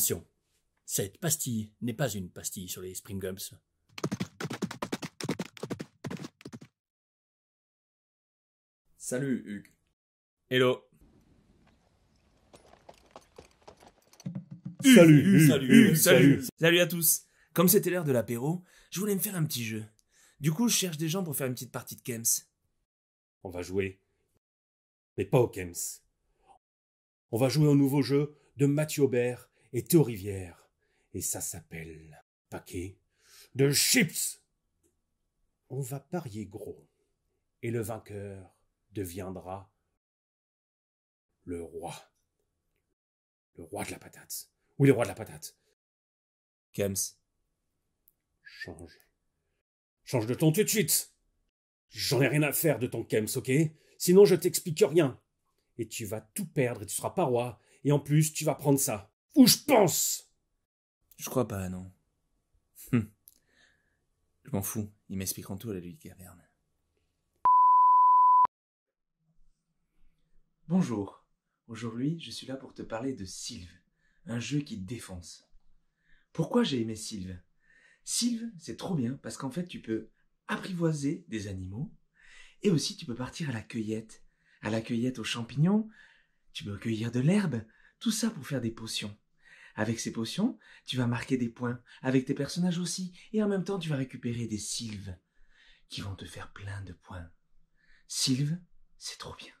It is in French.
Attention, cette pastille n'est pas une pastille sur les Spring Gums. Salut Hugues. Hello. Salut, salut, salut, salut, à tous. Comme c'était l'heure de l'apéro, je voulais me faire un petit jeu. Du coup, je cherche des gens pour faire une petite partie de Kems. On va jouer, mais pas au Kems. On va jouer au nouveau jeu de Mathieu Aubert, et aux rivières. Et ça s'appelle paquet de chips. On va parier gros. Et le vainqueur deviendra le roi. Le roi de la patate. Ou le roi de la patate. Kems. Change. Change de ton tout de suite. J'en ai rien à faire de ton Kems, ok Sinon je t'explique rien. Et tu vas tout perdre et tu seras pas roi. Et en plus, tu vas prendre ça. Où je pense Je crois pas, non. Hum. Je m'en fous, ils m'expliqueront tout à la de caverne. Bonjour, aujourd'hui je suis là pour te parler de Sylve, un jeu qui te défonce. Pourquoi j'ai aimé Sylve Sylve, c'est trop bien parce qu'en fait tu peux apprivoiser des animaux et aussi tu peux partir à la cueillette. À la cueillette aux champignons, tu peux cueillir de l'herbe, tout ça pour faire des potions. Avec ces potions, tu vas marquer des points, avec tes personnages aussi, et en même temps tu vas récupérer des sylves, qui vont te faire plein de points. Sylves, c'est trop bien.